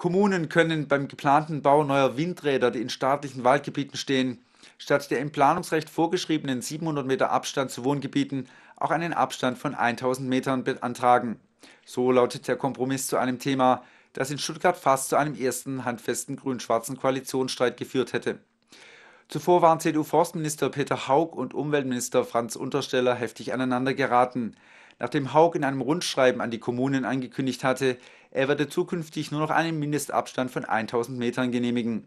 Kommunen können beim geplanten Bau neuer Windräder, die in staatlichen Waldgebieten stehen, statt der im Planungsrecht vorgeschriebenen 700 Meter Abstand zu Wohngebieten auch einen Abstand von 1000 Metern beantragen. So lautet der Kompromiss zu einem Thema, das in Stuttgart fast zu einem ersten handfesten grün-schwarzen Koalitionsstreit geführt hätte. Zuvor waren CDU-Forstminister Peter Haug und Umweltminister Franz Untersteller heftig aneinander geraten. Nachdem Haug in einem Rundschreiben an die Kommunen angekündigt hatte, er werde zukünftig nur noch einen Mindestabstand von 1000 Metern genehmigen.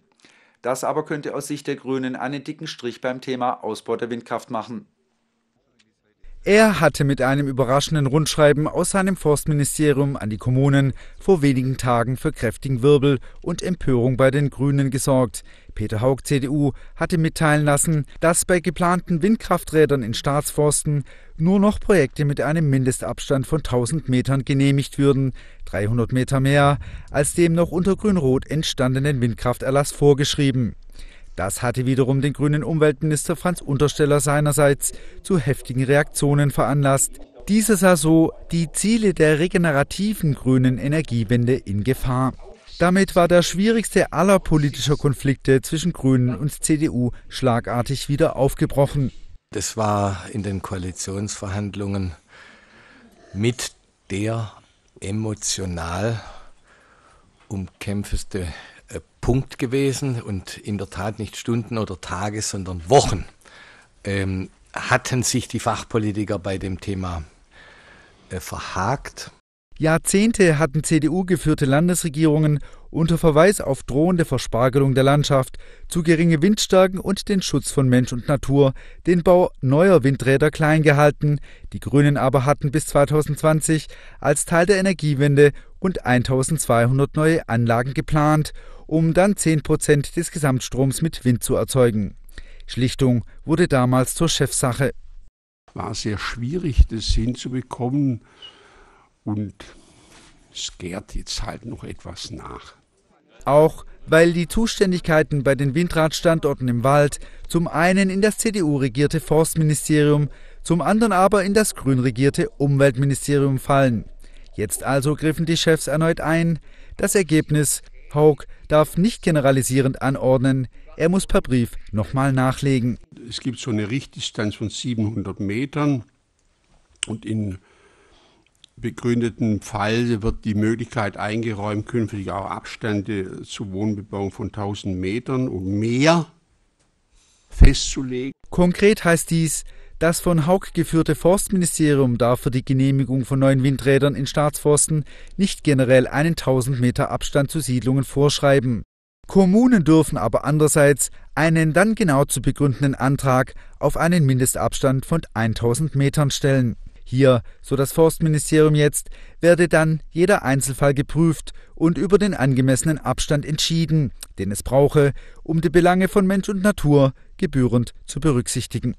Das aber könnte aus Sicht der Grünen einen dicken Strich beim Thema Ausbau der Windkraft machen. Er hatte mit einem überraschenden Rundschreiben aus seinem Forstministerium an die Kommunen vor wenigen Tagen für kräftigen Wirbel und Empörung bei den Grünen gesorgt. Peter Haug, CDU, hatte mitteilen lassen, dass bei geplanten Windkrafträdern in Staatsforsten nur noch Projekte mit einem Mindestabstand von 1000 Metern genehmigt würden, 300 Meter mehr als dem noch unter Grün-Rot entstandenen Windkrafterlass vorgeschrieben. Das hatte wiederum den grünen Umweltminister Franz Untersteller seinerseits zu heftigen Reaktionen veranlasst. Dieser sah so die Ziele der regenerativen grünen Energiewende in Gefahr. Damit war der schwierigste aller politischer Konflikte zwischen Grünen und CDU schlagartig wieder aufgebrochen. Das war in den Koalitionsverhandlungen mit der emotional umkämpfeste äh, Punkt gewesen und in der Tat nicht Stunden oder Tage, sondern Wochen ähm, hatten sich die Fachpolitiker bei dem Thema äh, verhakt. Jahrzehnte hatten CDU-geführte Landesregierungen unter Verweis auf drohende Verspargelung der Landschaft, zu geringe Windstärken und den Schutz von Mensch und Natur, den Bau neuer Windräder klein gehalten. Die Grünen aber hatten bis 2020 als Teil der Energiewende rund 1200 neue Anlagen geplant, um dann 10 des Gesamtstroms mit Wind zu erzeugen. Schlichtung wurde damals zur Chefsache. War sehr schwierig, das hinzubekommen und es gärt jetzt halt noch etwas nach. Auch weil die Zuständigkeiten bei den Windradstandorten im Wald zum einen in das CDU-regierte Forstministerium, zum anderen aber in das grünregierte Umweltministerium fallen. Jetzt also griffen die Chefs erneut ein. Das Ergebnis, Haug darf nicht generalisierend anordnen, er muss per Brief nochmal nachlegen. Es gibt so eine Richtdistanz von 700 Metern und in begründeten Fall wird die Möglichkeit eingeräumt, künftig auch Abstände zur Wohnbebauung von 1000 Metern und mehr festzulegen. Konkret heißt dies, das von Haug geführte Forstministerium darf für die Genehmigung von neuen Windrädern in Staatsforsten nicht generell einen 1000 Meter Abstand zu Siedlungen vorschreiben. Kommunen dürfen aber andererseits einen dann genau zu begründenden Antrag auf einen Mindestabstand von 1000 Metern stellen. Hier, so das Forstministerium jetzt, werde dann jeder Einzelfall geprüft und über den angemessenen Abstand entschieden, den es brauche, um die Belange von Mensch und Natur gebührend zu berücksichtigen.